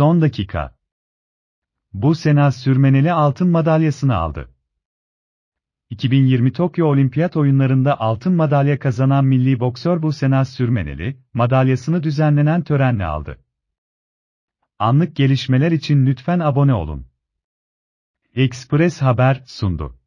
Son dakika. Bu sena sürmeneli altın madalyasını aldı. 2020 Tokyo Olimpiyat Oyunlarında altın madalya kazanan milli boksör Bu Sena Sürmeneli, madalyasını düzenlenen törenle aldı. Anlık gelişmeler için lütfen abone olun. Express Haber sundu.